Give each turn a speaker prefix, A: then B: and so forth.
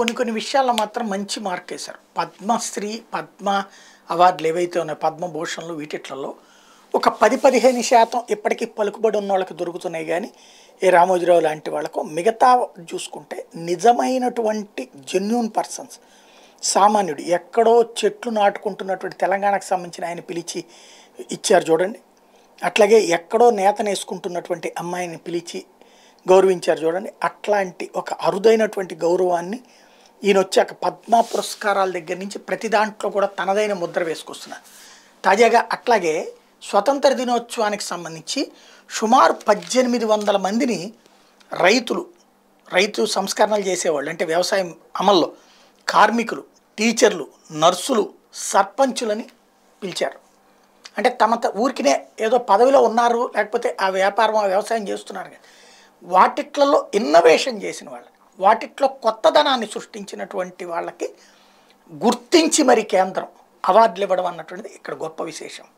A: కొన్ని కొన్ని విషయాల్లో మాత్రం మంచి మార్క్ వేశారు పద్మశ్రీ పద్మ అవార్డులు ఏవైతే ఉన్నాయో పద్మభూషణలు వీటిట్లలో ఒక పది పదిహేను శాతం ఇప్పటికీ పలుకుబడి ఉన్న వాళ్ళకి దొరుకుతున్నాయి కానీ ఏ రామోజీరావు లాంటి వాళ్ళకు మిగతా చూసుకుంటే నిజమైనటువంటి జెన్యున్ పర్సన్స్ సామాన్యుడు ఎక్కడో చెట్లు నాటుకుంటున్నటువంటి తెలంగాణకు సంబంధించిన ఆయన పిలిచి ఇచ్చారు చూడండి అట్లాగే ఎక్కడో నేతనేసుకుంటున్నటువంటి అమ్మాయిని పిలిచి గౌరవించారు చూడండి అట్లాంటి ఒక అరుదైనటువంటి గౌరవాన్ని ఈయన వచ్చాక పద్మ పురస్కారాల దగ్గర నుంచి ప్రతి దాంట్లో కూడా తనదైన ముద్ర వేసుకొస్తున్నారు తాజాగా అట్లాగే స్వతంత్ర దినోత్సవానికి సంబంధించి సుమారు పద్దెనిమిది వందల మందిని రైతులు రైతు సంస్కరణలు చేసేవాళ్ళు అంటే వ్యవసాయం అమల్లో కార్మికులు టీచర్లు నర్సులు సర్పంచులని పిలిచారు అంటే తమ ఊరికినే ఏదో పదవిలో ఉన్నారు లేకపోతే ఆ వ్యాపారం ఆ వ్యవసాయం చేస్తున్నారు వాటిట్లలో ఇన్నోవేషన్ చేసిన వాళ్ళు వాటిట్లో కొత్తదనాన్ని సృష్టించినటువంటి వాళ్ళకి గుర్తించి మరి కేంద్రం అవార్డులు ఇవ్వడం అన్నటువంటిది ఇక్కడ గొప్ప విశేషం